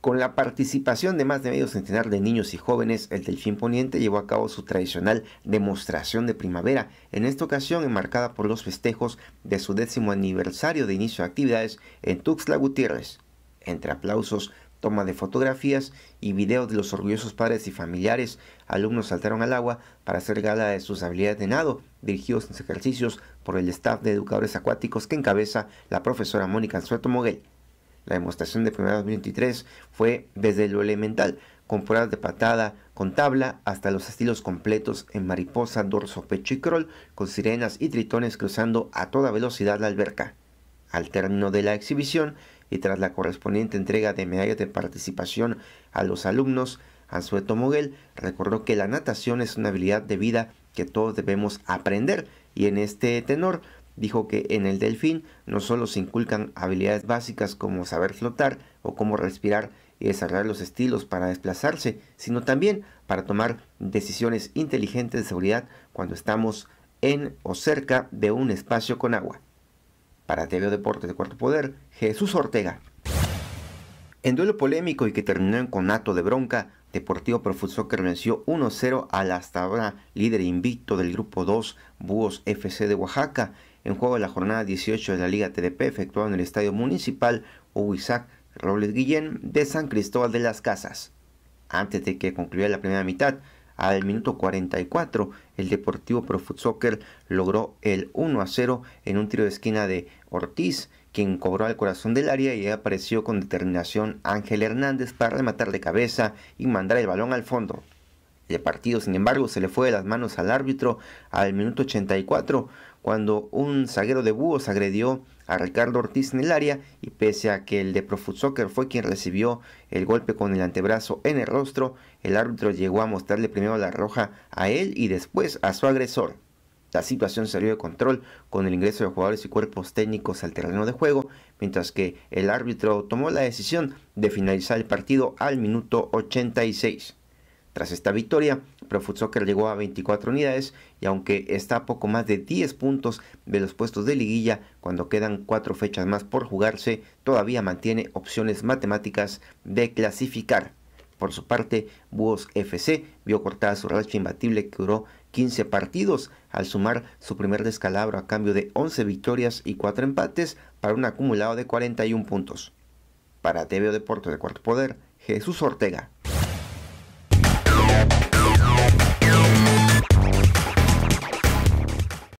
Con la participación de más de medio centenar de niños y jóvenes, el Delfín Poniente llevó a cabo su tradicional demostración de primavera, en esta ocasión enmarcada por los festejos de su décimo aniversario de inicio de actividades en Tuxtla Gutiérrez. Entre aplausos, toma de fotografías y videos de los orgullosos padres y familiares, alumnos saltaron al agua para hacer gala de sus habilidades de nado, dirigidos en sus ejercicios por el staff de educadores acuáticos que encabeza la profesora Mónica Anzueto Moguel. La demostración de primavera 2023 fue desde lo elemental, con pruebas de patada, con tabla, hasta los estilos completos en mariposa, dorso, pecho y crawl, con sirenas y tritones cruzando a toda velocidad la alberca. Al término de la exhibición y tras la correspondiente entrega de medallas de participación a los alumnos, Ansueto Moguel recordó que la natación es una habilidad de vida que todos debemos aprender y en este tenor dijo que en el delfín no solo se inculcan habilidades básicas como saber flotar o cómo respirar y desarrollar los estilos para desplazarse, sino también para tomar decisiones inteligentes de seguridad cuando estamos en o cerca de un espacio con agua. Para TV Deportes de Cuarto Poder, Jesús Ortega. En duelo polémico y que terminó en conato de bronca, Deportivo Profusor que venció 1-0 al hasta ahora líder invicto del Grupo 2 Búhos FC de Oaxaca en juego de la jornada 18 de la Liga TDP efectuado en el Estadio Municipal UBISAC Robles Guillén de San Cristóbal de las Casas. Antes de que concluyera la primera mitad, al minuto 44, el Deportivo Profut Soccer logró el 1 0 en un tiro de esquina de Ortiz quien cobró al corazón del área y apareció con determinación Ángel Hernández para rematar de cabeza y mandar el balón al fondo. El partido, sin embargo, se le fue de las manos al árbitro al minuto 84, cuando un zaguero de Búhos agredió a Ricardo Ortiz en el área y pese a que el de Profut Soccer fue quien recibió el golpe con el antebrazo en el rostro, el árbitro llegó a mostrarle primero la roja a él y después a su agresor. La situación salió de control con el ingreso de jugadores y cuerpos técnicos al terreno de juego, mientras que el árbitro tomó la decisión de finalizar el partido al minuto 86. Tras esta victoria, Profut Soccer llegó a 24 unidades y aunque está a poco más de 10 puntos de los puestos de liguilla, cuando quedan 4 fechas más por jugarse, todavía mantiene opciones matemáticas de clasificar. Por su parte, Búhos FC vio cortada su racha imbatible que duró 15 partidos, al sumar su primer descalabro a cambio de 11 victorias y 4 empates para un acumulado de 41 puntos. Para TVO Deportes de Cuarto Poder, Jesús Ortega.